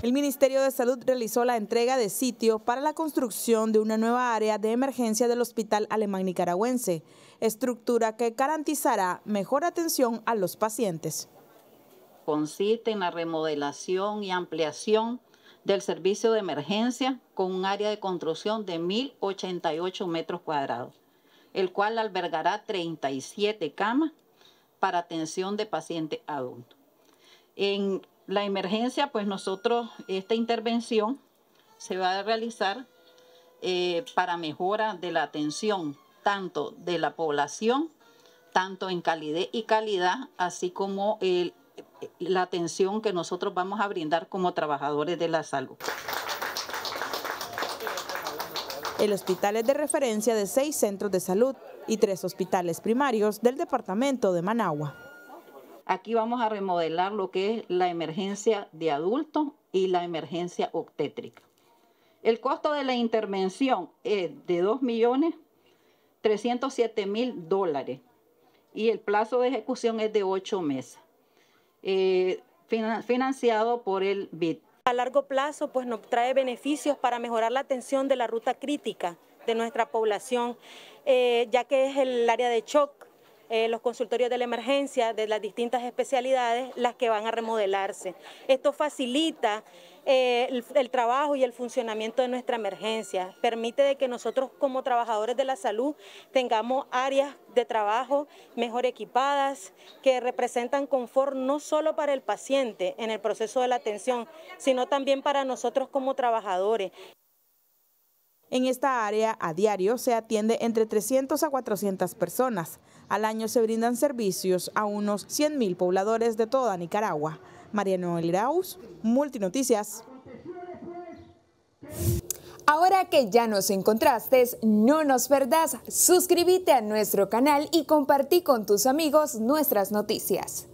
El Ministerio de Salud realizó la entrega de sitio para la construcción de una nueva área de emergencia del Hospital Alemán Nicaragüense, estructura que garantizará mejor atención a los pacientes. Consiste en la remodelación y ampliación del servicio de emergencia con un área de construcción de 1.088 metros cuadrados, el cual albergará 37 camas para atención de pacientes adultos. En la emergencia, pues nosotros, esta intervención se va a realizar eh, para mejora de la atención tanto de la población, tanto en calidad y calidad, así como eh, la atención que nosotros vamos a brindar como trabajadores de la salud. El hospital es de referencia de seis centros de salud y tres hospitales primarios del departamento de Managua. Aquí vamos a remodelar lo que es la emergencia de adultos y la emergencia obstétrica. El costo de la intervención es de 2.307.000 dólares y el plazo de ejecución es de 8 meses, eh, financiado por el BID. A largo plazo, pues nos trae beneficios para mejorar la atención de la ruta crítica de nuestra población, eh, ya que es el área de choque. Eh, los consultorios de la emergencia de las distintas especialidades, las que van a remodelarse. Esto facilita eh, el, trabajo y el funcionamiento de nuestra emergencia. Permite que nosotros como trabajadores de la salud tengamos áreas de trabajo mejor equipadas, que representan confort no solo para el paciente en el proceso de la atención, sino también para nosotros como trabajadores. En esta área a diario se atiende entre 300 a 400 personas. Al año se brindan servicios a unos 100.000 pobladores de toda Nicaragua. Mariano Eliraus, Multinoticias. Ahora que ya nos encontraste, no nos perdás, suscríbete a nuestro canal y compartí con tus amigos nuestras noticias.